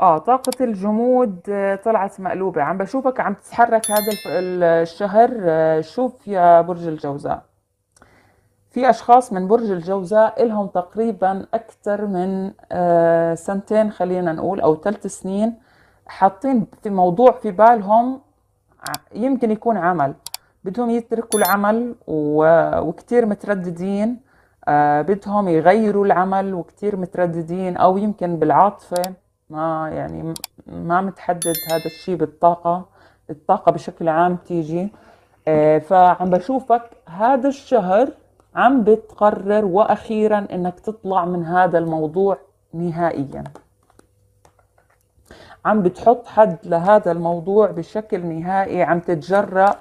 اه طاقة الجمود آه، طلعت مقلوبة عم بشوفك عم تتحرك هذا الشهر آه، شوف يا برج الجوزاء في أشخاص من برج الجوزاء إلهم تقريبا أكثر من آه، سنتين خلينا نقول أو ثلاث سنين حاطين في موضوع في بالهم يمكن يكون عمل بدهم يتركوا العمل وكثير مترددين بدهم يغيروا العمل وكثير مترددين أو يمكن بالعاطفة ما يعني ما متحدد هذا الشيء بالطاقة الطاقة بشكل عام تيجي آه، فعم بشوفك هذا الشهر عم بتقرر واخيرا انك تطلع من هذا الموضوع نهائيا عم بتحط حد لهذا الموضوع بشكل نهائي عم تتجرأ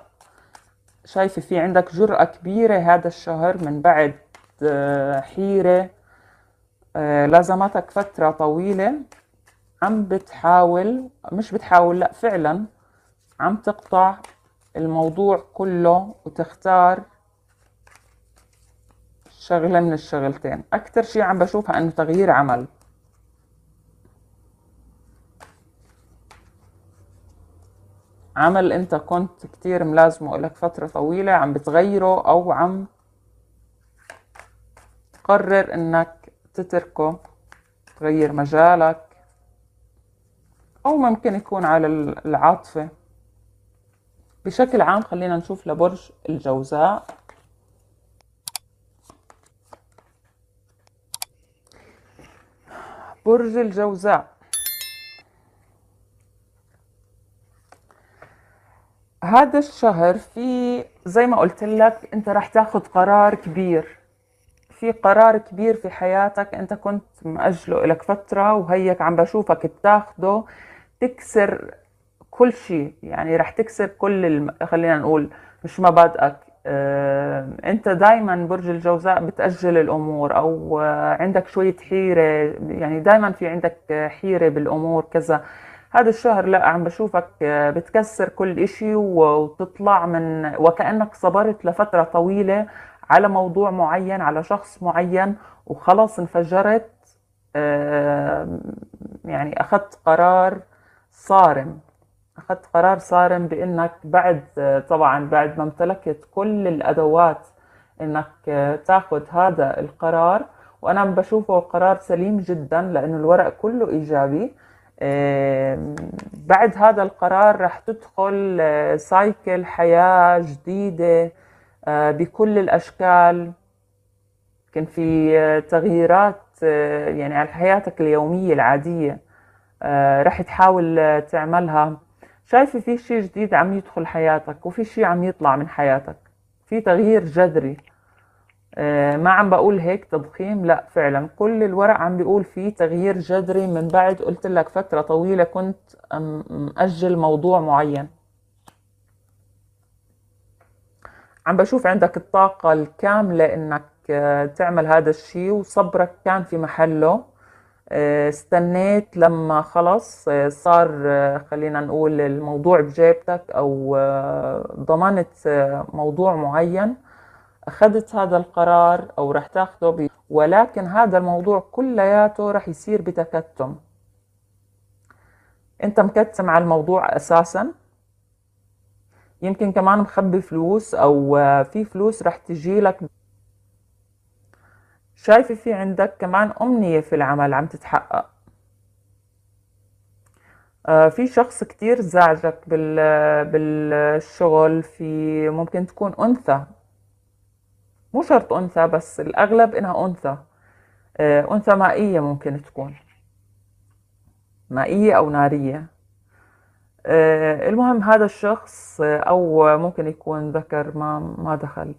شايفة في عندك جرأة كبيرة هذا الشهر من بعد آه، حيرة آه، لازمتك فترة طويلة عم بتحاول مش بتحاول لا فعلا عم تقطع الموضوع كله وتختار شغلة من الشغلتين أكتر شي عم بشوفها أنه تغيير عمل عمل أنت كنت كتير ملازمه لك فترة طويلة عم بتغيره أو عم تقرر أنك تتركه تغير مجالك أو ممكن يكون على العاطفة بشكل عام خلينا نشوف لبرج الجوزاء برج الجوزاء هذا الشهر في زي ما قلت لك انت رح تاخذ قرار كبير في قرار كبير في حياتك انت كنت مأجله لك فترة وهيك عم بشوفك بتاخده تكسر كل شيء يعني رح تكسر كل الم... خلينا نقول مش مبادئك آه، انت دايما برج الجوزاء بتأجل الامور او آه، عندك شوية حيرة يعني دايما في عندك آه، حيرة بالامور كذا هذا الشهر لا عم بشوفك آه، بتكسر كل اشي وتطلع من وكأنك صبرت لفترة طويلة على موضوع معين على شخص معين وخلاص انفجرت آه، يعني اخذت قرار صارم أخذت قرار صارم بأنك بعد طبعا بعد ما امتلكت كل الأدوات أنك تاخذ هذا القرار وأنا بشوفه قرار سليم جدا لأنه الورق كله إيجابي بعد هذا القرار رح تدخل آه، سايكل حياة جديدة آه، بكل الأشكال كان في آه، تغييرات يعني على حياتك اليومية العادية آه، رح تحاول آه، تعملها شايفة في شيء جديد عم يدخل حياتك وفي شيء عم يطلع من حياتك في تغيير جذري آه، ما عم بقول هيك تضخيم لا فعلا كل الورق عم بيقول في تغيير جذري من بعد قلت لك فترة طويلة كنت مأجل موضوع معين عم بشوف عندك الطاقة الكاملة انك تعمل هذا الشيء وصبرك كان في محله آه، استنيت لما خلص آه، صار آه، خلينا نقول الموضوع بجيبتك او ضمنت موضوع معين اخذت هذا القرار او رح تاخده ولكن هذا الموضوع كلياته رح يصير بتكتم انت مكتم على الموضوع اساسا يمكن كمان مخبي فلوس او في فلوس رح تجي لك شايفة في عندك كمان أمنية في العمل عم تتحقق آه، في شخص كتير زعجك بالشغل في ممكن تكون أنثى مو شرط أنثى بس الأغلب إنها أنثى آه، أنثى مائية ممكن تكون مائية أو نارية آه، المهم هذا الشخص أو ممكن يكون ذكر ما ما دخل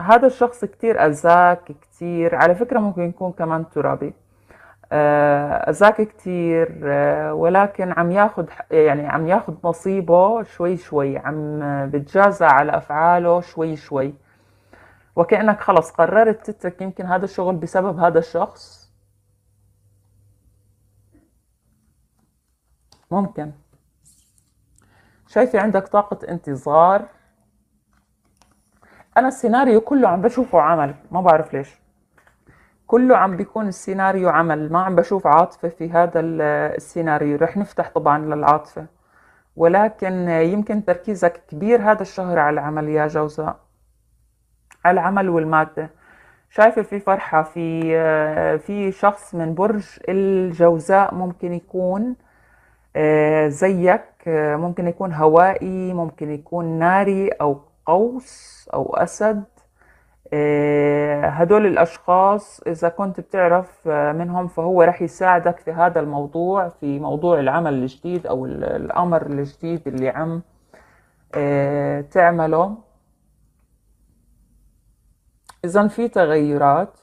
هذا الشخص كتير أذاك كتير على فكرة ممكن يكون كمان ترابي أذاك آه، كتير آه، ولكن عم ياخد يعني عم ياخد نصيبه شوي شوي عم بتجازى على أفعاله شوي شوي وكأنك خلص قررت تترك يمكن هذا الشغل بسبب هذا الشخص ممكن شايفة عندك طاقة انتظار انا السيناريو كله عم بشوفه عمل ما بعرف ليش كله عم بيكون السيناريو عمل ما عم بشوف عاطفة في هذا السيناريو رح نفتح طبعا للعاطفة ولكن يمكن تركيزك كبير هذا الشهر على العمل يا جوزاء على العمل والمادة شايفة في فرحة في في شخص من برج الجوزاء ممكن يكون آه، زيك آه، ممكن يكون هوائي ممكن يكون ناري أو قوس أو أسد آه، هدول الأشخاص إذا كنت بتعرف آه، منهم فهو رح يساعدك في هذا الموضوع في موضوع العمل الجديد أو الأمر الجديد اللي عم آه، تعمله إذا في تغيرات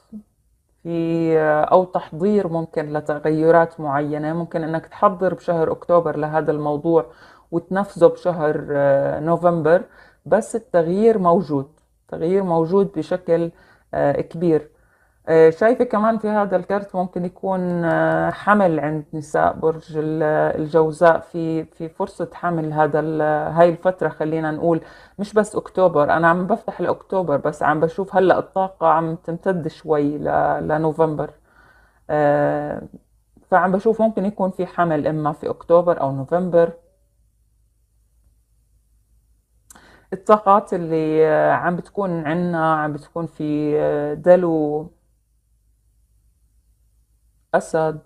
في أو تحضير ممكن لتغيرات معينة ممكن أنك تحضر بشهر أكتوبر لهذا الموضوع وتنفذه بشهر نوفمبر بس التغيير موجود تغيير موجود بشكل آه، كبير آه، شايفة كمان في هذا الكرت ممكن يكون آه، حمل عند نساء برج الجوزاء في في فرصة حمل هذا هاي الفترة خلينا نقول مش بس أكتوبر أنا عم بفتح لأكتوبر بس عم بشوف هلا الطاقة عم تمتد شوي لنوفمبر فعم بشوف ممكن يكون في حمل إما في أكتوبر أو نوفمبر الطاقات اللي آه، عم بتكون عنا عم بتكون في آه، دلو أسد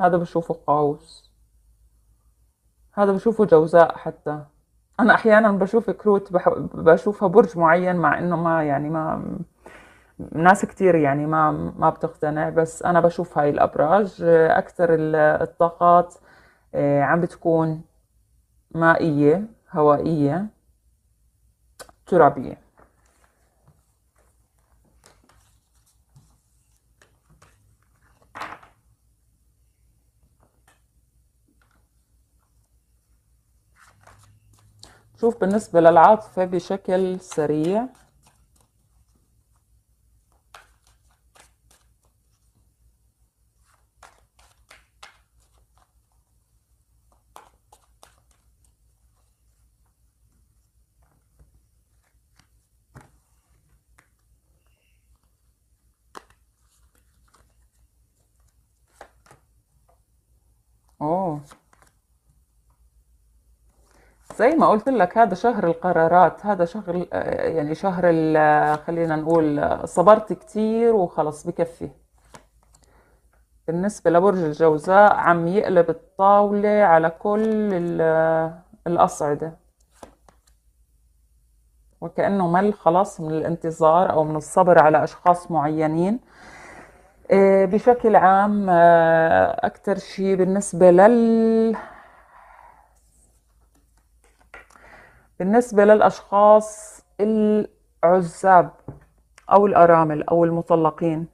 هذا بشوفه قوس هذا بشوفه جوزاء حتى أنا أحيانا بشوف كروت بشوفها برج معين مع إنه ما يعني ما ناس كتير يعني ما ما بتقتنع بس أنا بشوف هاي الأبراج آه، أكثر الطاقات عم بتكون مائية هوائية ترابية شوف بالنسبة للعاطفة بشكل سريع اهو زي ما قلت لك هذا شهر القرارات هذا شهر يعني شهر خلينا نقول صبرت كتير وخلص بكفي بالنسبة لبرج الجوزاء عم يقلب الطاولة على كل الأصعدة وكأنه مل خلاص من الانتظار أو من الصبر على أشخاص معينين آه، بشكل عام آه، أكثر شيء بالنسبة لل بالنسبة للأشخاص العزاب أو الأرامل أو المطلقين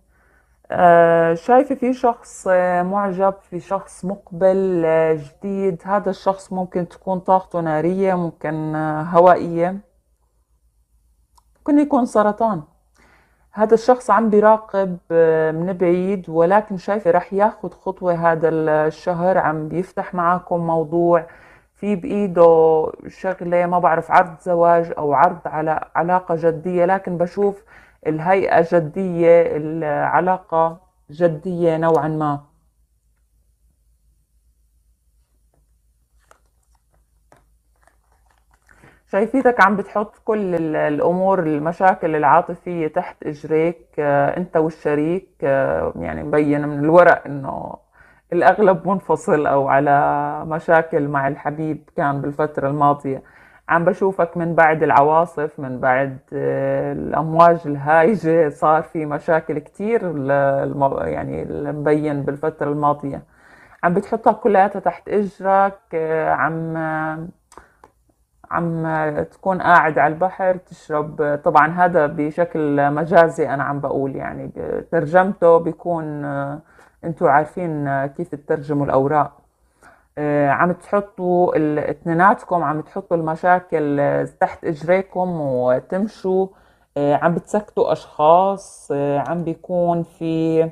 آه، شايفة في شخص معجب في شخص مقبل جديد هذا الشخص ممكن تكون طاقته نارية ممكن هوائية ممكن يكون سرطان هذا الشخص عم بيراقب آه، من بعيد ولكن شايف رح ياخد خطوة هذا الشهر عم بيفتح معاكم موضوع في بإيده شغلة ما بعرف عرض زواج أو عرض على علاقة جدية لكن بشوف الهيئة جدية العلاقة جدية نوعا ما شايفيتك عم بتحط كل الامور المشاكل العاطفيه تحت اجريك آه، انت والشريك آه، يعني مبين من الورق انه الاغلب منفصل او على مشاكل مع الحبيب كان بالفتره الماضيه عم بشوفك من بعد العواصف من بعد آه، الامواج الهايجه صار في مشاكل كتير يعني مبين بالفتره الماضيه عم بتحطها كلها تحت اجرك عم عم تكون قاعد على البحر تشرب طبعا هذا بشكل مجازي أنا عم بقول يعني ترجمته بيكون انتم عارفين كيف تترجموا الأوراق آه، عم تحطوا اثنيناتكم عم تحطوا المشاكل تحت اجريكم وتمشوا آه، عم بتسكتوا اشخاص آه، عم بيكون في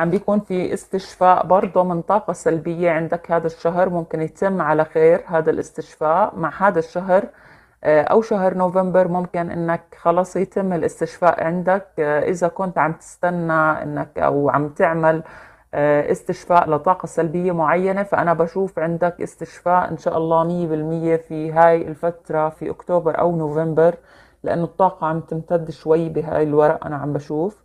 عم بيكون في استشفاء برضه من طاقة سلبية عندك هذا الشهر ممكن يتم على خير هذا الاستشفاء مع هذا الشهر آه، أو شهر نوفمبر ممكن إنك خلاص يتم الاستشفاء عندك آه، إذا كنت عم تستنى إنك أو عم تعمل آه، استشفاء لطاقة سلبية معينة فأنا بشوف عندك استشفاء إن شاء الله مية بالمية في هاي الفترة في أكتوبر أو نوفمبر لأن الطاقة عم تمتد شوي بهاي الورق أنا عم بشوف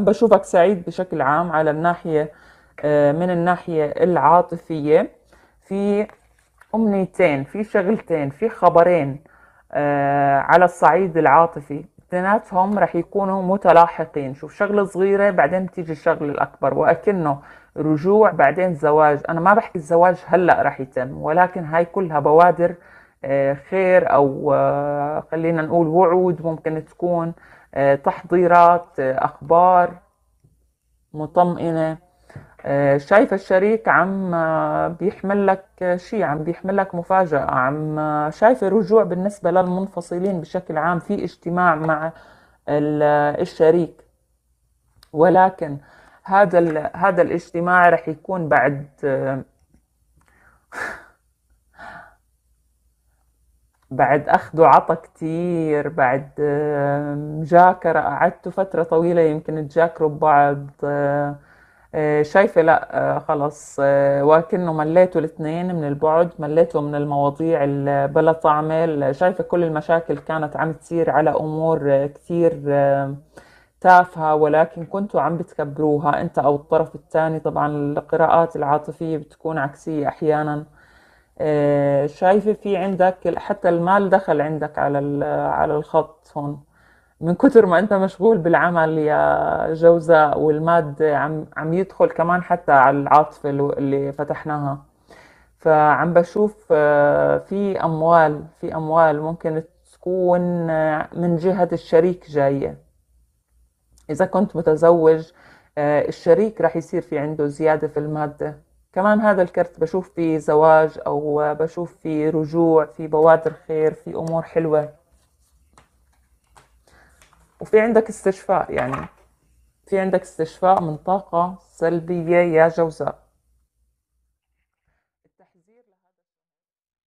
بشوفك سعيد بشكل عام على الناحية آه، من الناحية العاطفية في أمنيتين في شغلتين في خبرين آه، على الصعيد العاطفي اثنيناتهم رح يكونوا متلاحقين شوف شغلة صغيرة بعدين تيجي الشغلة الأكبر وأكنه رجوع بعدين زواج أنا ما بحكي الزواج هلأ رح يتم ولكن هاي كلها بوادر آه، خير أو خلينا نقول وعود ممكن تكون آه، تحضيرات آه، أخبار مطمئنة آه، شايف الشريك عم بيحمل لك شيء عم بيحمل لك مفاجأة عم شايفة رجوع بالنسبة للمنفصلين بشكل عام في اجتماع مع الشريك ولكن هذا هذا الاجتماع رح يكون بعد بعد أخذ وعطى كتير بعد مجاكرة قعدتوا فترة طويلة يمكن تجاكروا ببعض آه، آه، شايفة لا آه، خلص وكأنه مليتوا الاثنين من البعد مليتوا من المواضيع بلا طعمة شايفة كل المشاكل كانت عم تصير على أمور كتير تافهة ولكن كنتوا عم بتكبروها أنت أو الطرف الثاني طبعا القراءات العاطفية بتكون عكسية أحياناً آه، شايفه في عندك حتى المال دخل عندك على على الخط هون من كتر ما انت مشغول بالعمل يا جوزاء والماد عم عم يدخل كمان حتى على العاطفه اللي فتحناها فعم بشوف آه، في اموال في اموال ممكن تكون آه، من جهه الشريك جايه اذا كنت متزوج الشريك راح يصير في عنده زياده في الماده كمان هذا الكرت بشوف فيه زواج أو بشوف فيه رجوع في بوادر خير في أمور حلوة وفي عندك استشفاء يعني في عندك استشفاء من طاقة سلبية يا جوزاء